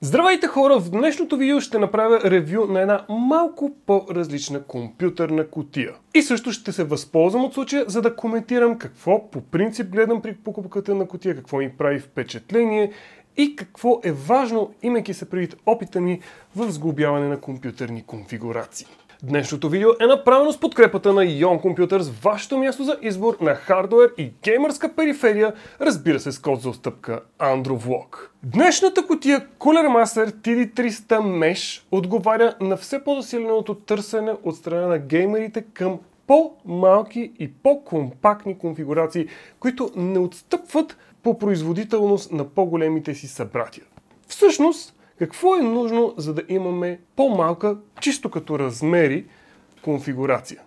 Здравейте хора! В днешното видео ще направя ревю на една малко по-различна компютърна котия. И също ще се възползвам от случая, за да коментирам какво по принцип гледам при покупката на котия, какво ми прави впечатление и какво е важно, имайки се предвид опита ми в сглобяване на компютърни конфигурации. Днешното видео е направено с подкрепата на Ion Computers, вашето място за избор на хардуер и геймърска периферия, разбира се с код за отстъпка AndroVlog. Днешната котия Cooler Master TD300 Mesh отговаря на все по-засиленото търсене от страна на геймерите към по-малки и по-компактни конфигурации, които не отстъпват по производителност на по-големите си събратия. Всъщност, какво е нужно, за да имаме по-малка, чисто като размери, конфигурация?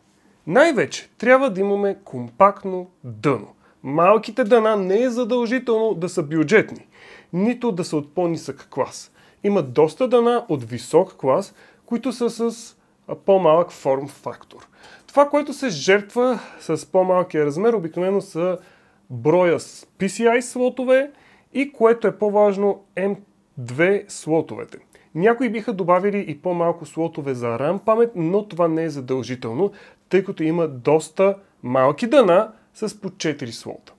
Най-вече трябва да имаме компактно дъно. Малките дъна не е задължително да са бюджетни, нито да са от по-нисък клас. Има доста дъна от висок клас, които са с по-малък форм фактор. Това, което се жертва с по-малкия размер, обикновено са броя с PCI слотове и което е по-важно, Две слотовете. Някои биха добавили и по-малко слотове за RAM памет, но това не е задължително, тъй като има доста малки дъна с по 4 слота.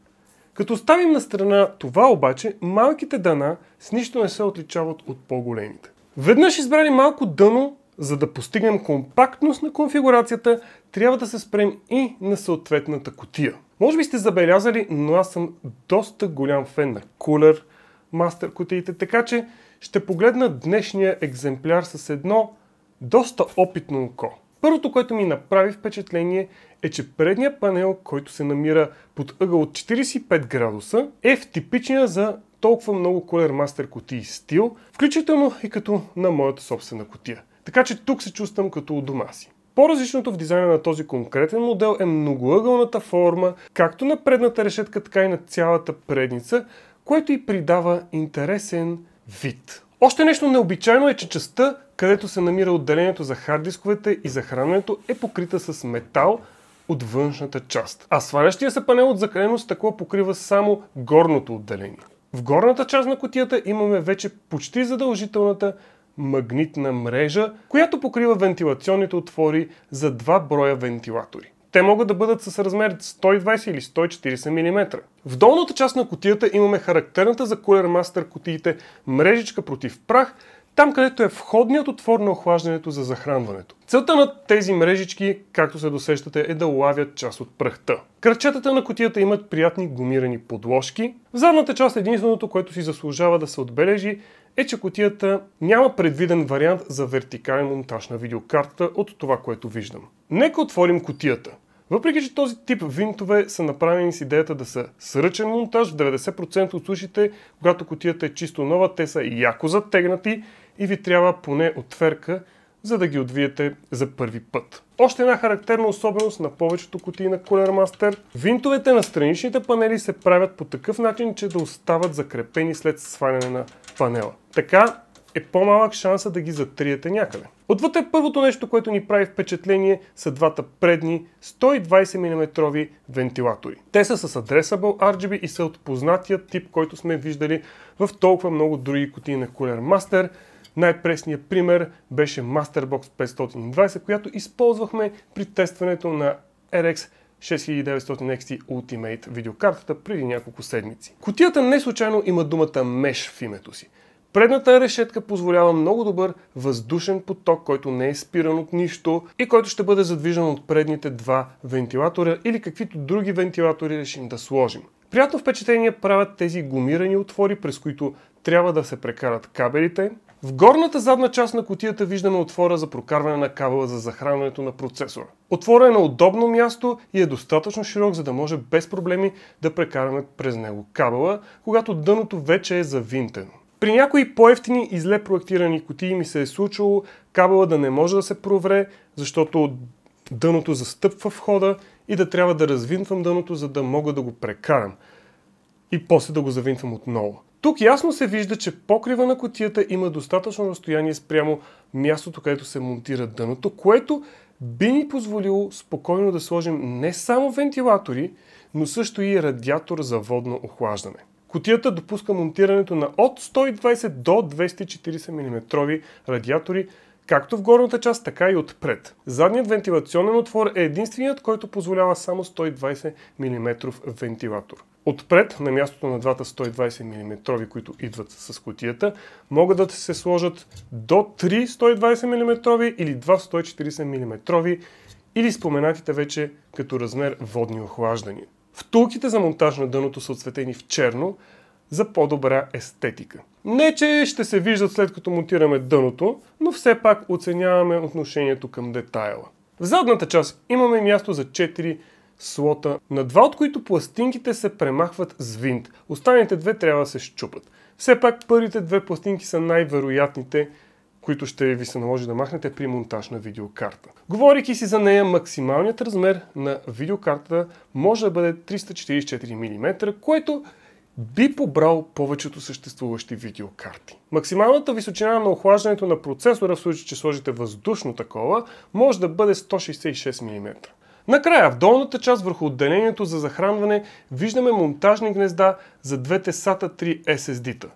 Като ставим на страна това обаче, малките дъна с нищо не се отличават от по-големите. Веднъж избрали малко дъно, за да постигнем компактност на конфигурацията, трябва да се спрем и на съответната котия. Може би сте забелязали, но аз съм доста голям фен на кулер, мастер кутиите. Така че ще погледна днешния екземпляр с едно доста опитно око. Първото, което ми направи впечатление е, че предният панел, който се намира под ъгъл от 45 градуса, е в типичния за толкова много Color Master кутии стил, включително и като на моята собствена кутия. Така че тук се чувствам като у дома си. По-различното в дизайна на този конкретен модел е многоъгълната форма, както на предната решетка, така и на цялата предница, което и придава интересен вид. Още нещо необичайно е, че частта, където се намира отделението за харддисковете и и храненето, е покрита с метал от външната част. А свалящия се панел от закленост стъкло покрива само горното отделение. В горната част на котията имаме вече почти задължителната магнитна мрежа, която покрива вентилационните отвори за два броя вентилатори. Те могат да бъдат с размер 120 или 140 мм. В долната част на котията имаме характерната за Cooler Master котиите мрежичка против прах, там където е входният отвор на охлаждането за захранването. Целта на тези мрежички, както се досещате, е да улавят част от пръхта. Кръчетата на котията имат приятни гумирани подложки. В задната част единственото, което си заслужава да се отбележи, е, че котията няма предвиден вариант за вертикален монтаж на видеокартата от това, което виждам. Нека отворим котията. Въпреки, че този тип винтове са направени с идеята да са сръчен монтаж, в 90% от случаите, когато котията е чисто нова, те са яко затегнати и ви трябва поне отверка, за да ги отвиете за първи път. Още една характерна особеност на повечето кутии на Cooler Master. Винтовете на страничните панели се правят по такъв начин, че да остават закрепени след сваляне на панела. Така е по-малък шанса да ги затриете някъде. Отвътре първото нещо, което ни прави впечатление са двата предни 120 мм вентилатори. Те са с Addressable RGB и са от познатия тип, който сме виждали в толкова много други кутии на Cooler Master. Най-пресният пример беше Masterbox 520, която използвахме при тестването на RX 6900 XT Ultimate видеокартата преди няколко седмици. Котията не случайно има думата Mesh в името си. Предната решетка позволява много добър въздушен поток, който не е спиран от нищо и който ще бъде задвижен от предните два вентилатора или каквито други вентилатори решим да сложим. Приятно впечатление правят тези гумирани отвори, през които трябва да се прекарат кабелите. В горната задна част на котията виждаме отвора за прокарване на кабела за захранването на процесора. Отвора е на удобно място и е достатъчно широк, за да може без проблеми да прекараме през него кабела, когато дъното вече е завинтено. При някои по-ефтини и зле проектирани кутии ми се е случило кабела да не може да се провре, защото дъното застъпва входа и да трябва да развинтвам дъното, за да мога да го прекарам. И после да го завинтвам отново. Тук ясно се вижда, че покрива на котията има достатъчно разстояние спрямо мястото, където се монтира дъното, което би ни позволило спокойно да сложим не само вентилатори, но също и радиатор за водно охлаждане. Котията допуска монтирането на от 120 до 240 мм радиатори, както в горната част, така и отпред. Задният вентилационен отвор е единственият, който позволява само 120 мм вентилатор. Отпред, на мястото на двата 120 мм, които идват с котията, могат да се сложат до 3 120 мм или 2 140 мм или споменатите вече като размер водни охлаждания. Втулките за монтаж на дъното са отсветени в черно за по-добра естетика. Не, че ще се виждат след като монтираме дъното, но все пак оценяваме отношението към детайла. В задната част имаме място за 4 слота, на два от които пластинките се премахват с винт. Останите две трябва да се щупат. Все пак първите две пластинки са най-вероятните които ще ви се наложи да махнете при монтаж на видеокарта. Говорейки си за нея, максималният размер на видеокарта може да бъде 344 мм, което би побрал повечето съществуващи видеокарти. Максималната височина на охлаждането на процесора, в случай че сложите въздушно такова, може да бъде 166 мм. Накрая, в долната част върху отделението за захранване виждаме монтажни гнезда за двете SATA 3 SSD-та.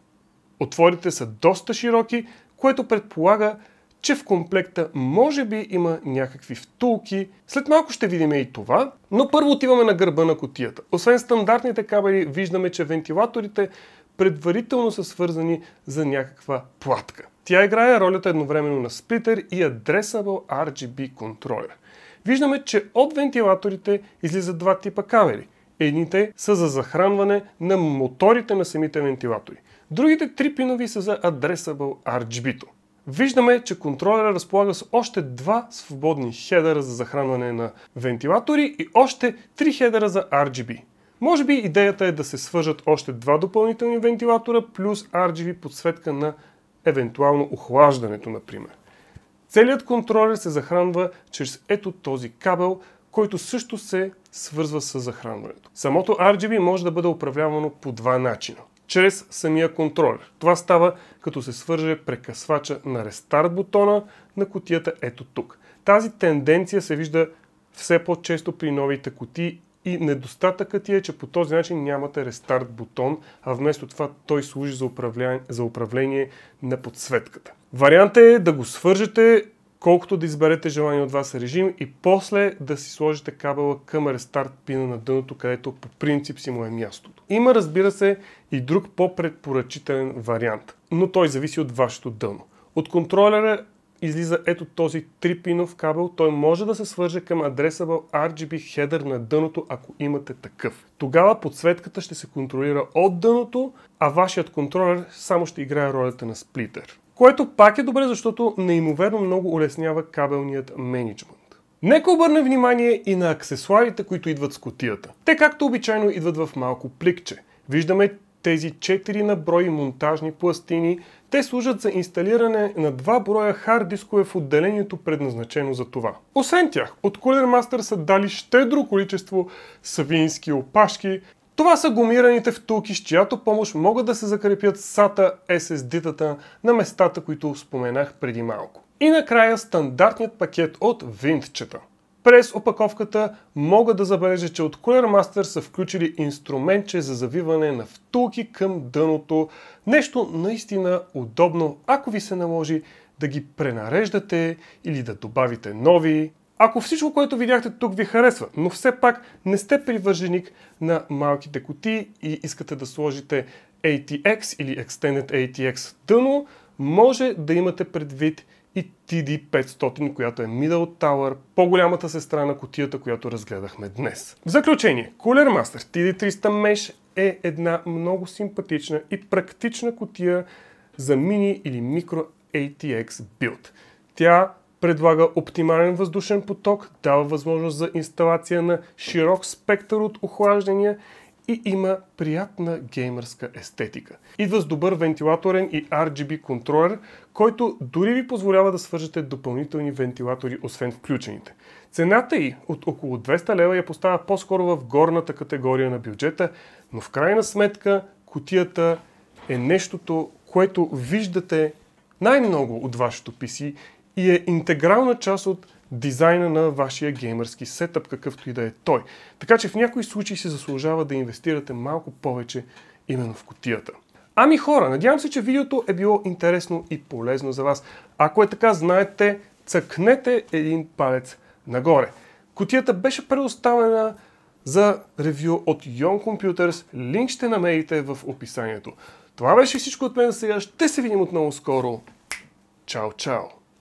Отворите са доста широки, което предполага, че в комплекта може би има някакви втулки. След малко ще видим и това, но първо отиваме на гърба на котията. Освен стандартните кабели, виждаме, че вентилаторите предварително са свързани за някаква платка. Тя играе ролята едновременно на сплитър и Addressable RGB контролер. Виждаме, че от вентилаторите излизат два типа кабели. Едните са за захранване на моторите на самите вентилатори – Другите три пинови са за Addressable RGB. -то. Виждаме, че контролера разполага с още два свободни хедера за захранване на вентилатори и още три хедера за RGB. Може би идеята е да се свържат още два допълнителни вентилатора плюс RGB подсветка на евентуално охлаждането, например. Целият контролер се захранва чрез ето този кабел, който също се свързва с захранването. Самото RGB може да бъде управлявано по два начина чрез самия контролер. Това става като се свърже прекъсвача на рестарт бутона на котията ето тук. Тази тенденция се вижда все по-често при новите котии и недостатъкът ти е, че по този начин нямате рестарт бутон, а вместо това той служи за управление, за управление на подсветката. Вариантът е да го свържете колкото да изберете желание от вас режим и после да си сложите кабела към рестарт пина на дъното, където по принцип си му е мястото. Има разбира се и друг по-предпоръчителен вариант, но той зависи от вашето дъно. От контролера излиза ето този 3-пинов кабел. Той може да се свърже към адресабъл RGB хедър на дъното, ако имате такъв. Тогава подсветката ще се контролира от дъното, а вашият контролер само ще играе ролята на сплитер което пак е добре, защото неимоверно много улеснява кабелният менеджмент. Нека обърнем внимание и на аксесуарите, които идват с котията. Те както обичайно идват в малко пликче. Виждаме тези 4 на брой монтажни пластини. Те служат за инсталиране на два броя хард дискове в отделението предназначено за това. Освен тях, от Cooler Master са дали щедро количество савински опашки, това са гумираните втулки, с чиято помощ могат да се закрепят SATA SSD-тата на местата, които споменах преди малко. И накрая стандартният пакет от винтчета. През опаковката мога да забележа, че от Cooler Master са включили инструментче за завиване на втулки към дъното. Нещо наистина удобно, ако ви се наложи да ги пренареждате или да добавите нови. Ако всичко, което видяхте тук ви харесва, но все пак не сте привърженик на малките кутии и искате да сложите ATX или Extended ATX тъно, може да имате предвид и TD500, която е Middle Tower, по-голямата сестра на котията, която разгледахме днес. В заключение, Cooler Master TD300 Mesh е една много симпатична и практична котия за мини или микро ATX билд. Тя предлага оптимален въздушен поток, дава възможност за инсталация на широк спектър от охлаждания и има приятна геймърска естетика. Идва с добър вентилаторен и RGB контролер, който дори ви позволява да свържете допълнителни вентилатори, освен включените. Цената й от около 200 лева я поставя по-скоро в горната категория на бюджета, но в крайна сметка кутията е нещото, което виждате най-много от вашето PC и е интегрална част от дизайна на вашия геймърски сетъп, какъвто и да е той. Така че в някои случаи се заслужава да инвестирате малко повече именно в котията. Ами хора, надявам се, че видеото е било интересно и полезно за вас. Ако е така, знаете, цъкнете един палец нагоре. Котията беше предоставена за ревю от Young Computers. Линк ще намерите в описанието. Това беше всичко от мен за сега. Ще се видим отново скоро. Чао, чао!